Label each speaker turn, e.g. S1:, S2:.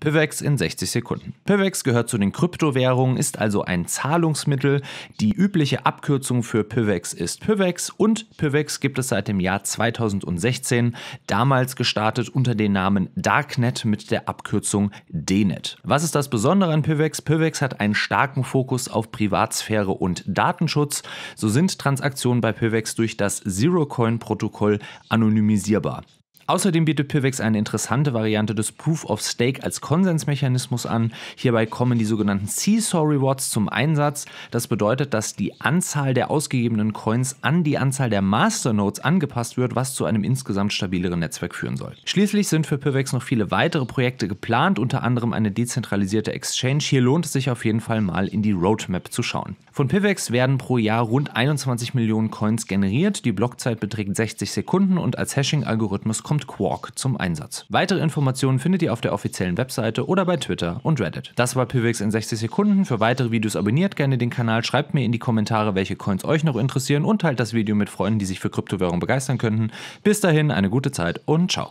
S1: PIVEX in 60 Sekunden. PIVEX gehört zu den Kryptowährungen, ist also ein Zahlungsmittel. Die übliche Abkürzung für PIVEX ist PIVEX und PIVEX gibt es seit dem Jahr 2016, damals gestartet unter dem Namen Darknet mit der Abkürzung DNet. Was ist das Besondere an PIVEX? PIVEX hat einen starken Fokus auf Privatsphäre und Datenschutz. So sind Transaktionen bei PIVEX durch das Zero-Coin-Protokoll anonymisierbar. Außerdem bietet Pivex eine interessante Variante des Proof of Stake als Konsensmechanismus an. Hierbei kommen die sogenannten Seesaw Rewards zum Einsatz. Das bedeutet, dass die Anzahl der ausgegebenen Coins an die Anzahl der Masternodes angepasst wird, was zu einem insgesamt stabileren Netzwerk führen soll. Schließlich sind für Pivex noch viele weitere Projekte geplant, unter anderem eine dezentralisierte Exchange. Hier lohnt es sich auf jeden Fall mal in die Roadmap zu schauen. Von Pivex werden pro Jahr rund 21 Millionen Coins generiert. Die Blockzeit beträgt 60 Sekunden und als Hashing-Algorithmus kommt kommt Quark zum Einsatz. Weitere Informationen findet ihr auf der offiziellen Webseite oder bei Twitter und Reddit. Das war Pivx in 60 Sekunden. Für weitere Videos abonniert gerne den Kanal, schreibt mir in die Kommentare, welche Coins euch noch interessieren und teilt das Video mit Freunden, die sich für Kryptowährungen begeistern könnten. Bis dahin, eine gute Zeit und ciao.